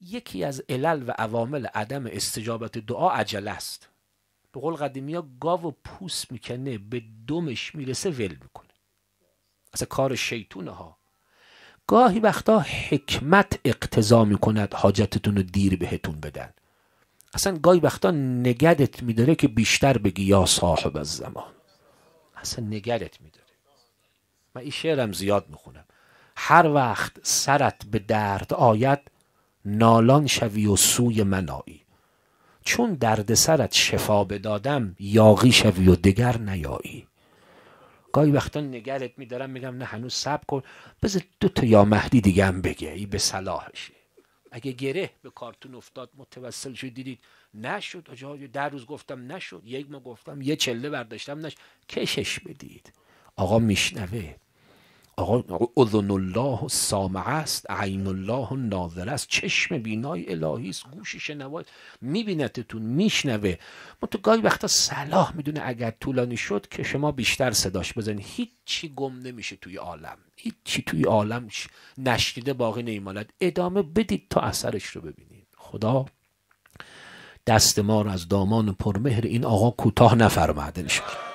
یکی از علل و عوامل عدم استجابت دعا عجله است به قول قدیمی ها گاو و پوست میکنه به دمش میرسه ول میکنه از کار شیطونه ها گاهی وقتا حکمت اقتضا میکند حاجتتون رو دیر بهتون بدن اصلا گاهی وقتا نگدت میداره که بیشتر بگی یا صاحب از زمان اصلا نگدت میداره من این شعرم زیاد میخونم هر وقت سرت به درد آید نالان شوی و سوی من چون درد سرت شفا بدادم یاقی شوی و دگر نیایی گاهی وقتا نگرت میدارم میگم نه هنوز سب کن بذار دوتا یا مهدی دیگه هم بگه ای به صلاحشه اگه گره به کارتون افتاد متوسل شد دیدید نشد در روز گفتم نشد یک ما گفتم یه چله برداشتم نشد کشش بدید آقا میشنوه آقا اذن الله سامعه است عین الله ناظر است چشم بینای الهی است گوش شنوا میبینتتون میشنوه ما تو گاهی وقتا صلاح میدونه اگر طولانی شد که شما بیشتر صداش بزنید هیچی گم نمیشه توی عالم هیچی توی عالم نشنیده باقی نیمالد ادامه بدید تا اثرش رو ببینید خدا دست ما رو از دامان پرمهر این آقا کوتاه نفرماده نشد